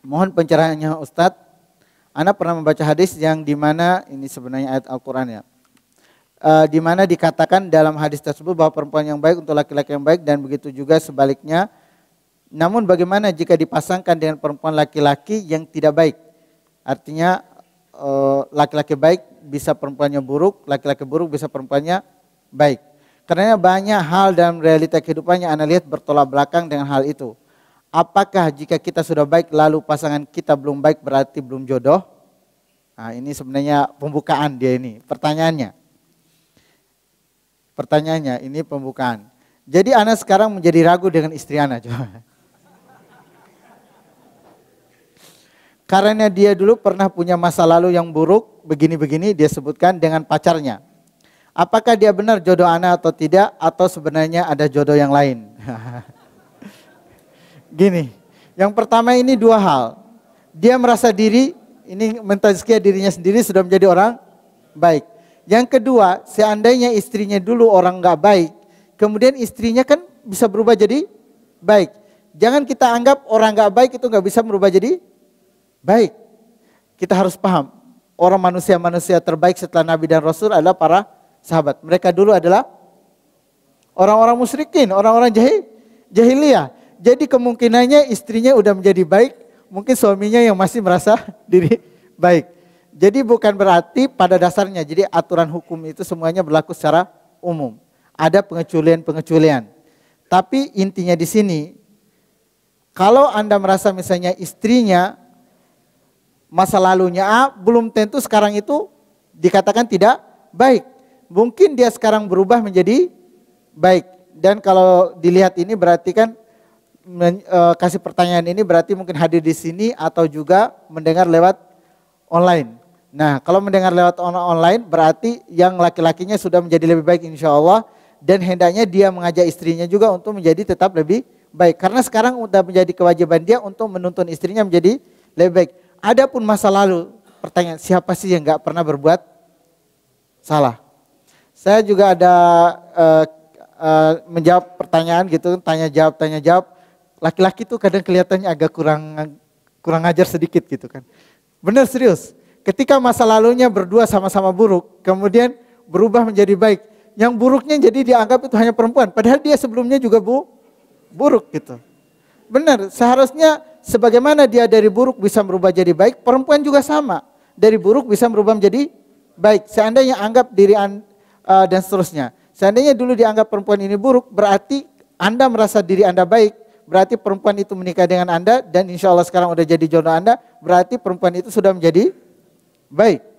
Mohon pencerahannya Ustadz. Anda pernah membaca hadis yang di mana ini sebenarnya ayat Al-Quran ya. E, di mana dikatakan dalam hadis tersebut bahwa perempuan yang baik untuk laki-laki yang baik dan begitu juga sebaliknya. Namun bagaimana jika dipasangkan dengan perempuan laki-laki yang tidak baik? Artinya eh, laki-laki baik bisa perempuannya buruk, laki-laki buruk bisa perempuannya baik. Karena banyak hal dalam realita kehidupannya Anda lihat bertolak belakang dengan hal itu. Apakah jika kita sudah baik lalu pasangan kita belum baik berarti belum jodoh? Nah, ini sebenarnya pembukaan dia ini, pertanyaannya. Pertanyaannya, ini pembukaan. Jadi Anda sekarang menjadi ragu dengan istri Anda. Coba. Karena dia dulu pernah punya masa lalu yang buruk, begini-begini dia sebutkan dengan pacarnya. Apakah dia benar jodoh ana atau tidak atau sebenarnya ada jodoh yang lain? Gini, yang pertama ini dua hal. Dia merasa diri, ini mentazkia dirinya sendiri sudah menjadi orang baik. Yang kedua, seandainya istrinya dulu orang nggak baik, kemudian istrinya kan bisa berubah jadi baik. Jangan kita anggap orang nggak baik itu nggak bisa berubah jadi baik. Kita harus paham, orang manusia-manusia terbaik setelah Nabi dan Rasul adalah para sahabat. Mereka dulu adalah orang-orang musyrikin, orang-orang jahil, jahiliyah. Jadi kemungkinannya istrinya udah menjadi baik, mungkin suaminya yang masih merasa diri baik. Jadi bukan berarti pada dasarnya, jadi aturan hukum itu semuanya berlaku secara umum. Ada pengecualian-pengecualian. Tapi intinya di sini, kalau Anda merasa misalnya istrinya masa lalunya A, belum tentu sekarang itu dikatakan tidak baik mungkin dia sekarang berubah menjadi baik. Dan kalau dilihat ini berarti kan men, e, kasih pertanyaan ini berarti mungkin hadir di sini atau juga mendengar lewat online. Nah, kalau mendengar lewat online berarti yang laki-lakinya sudah menjadi lebih baik insya Allah dan hendaknya dia mengajak istrinya juga untuk menjadi tetap lebih baik. Karena sekarang sudah menjadi kewajiban dia untuk menuntun istrinya menjadi lebih baik. Adapun masa lalu, pertanyaan siapa sih yang nggak pernah berbuat salah? Saya juga ada uh, uh, menjawab pertanyaan gitu, tanya jawab, tanya jawab. Laki-laki tuh kadang kelihatannya agak kurang kurang ajar sedikit gitu kan. Benar serius. Ketika masa lalunya berdua sama-sama buruk, kemudian berubah menjadi baik. Yang buruknya jadi dianggap itu hanya perempuan, padahal dia sebelumnya juga bu buruk gitu. Benar, seharusnya sebagaimana dia dari buruk bisa berubah jadi baik, perempuan juga sama. Dari buruk bisa berubah menjadi baik. Seandainya anggap diri an, uh, dan seterusnya. Seandainya dulu dianggap perempuan ini buruk, berarti Anda merasa diri Anda baik, berarti perempuan itu menikah dengan Anda dan insya Allah sekarang udah jadi jodoh Anda, berarti perempuan itu sudah menjadi baik.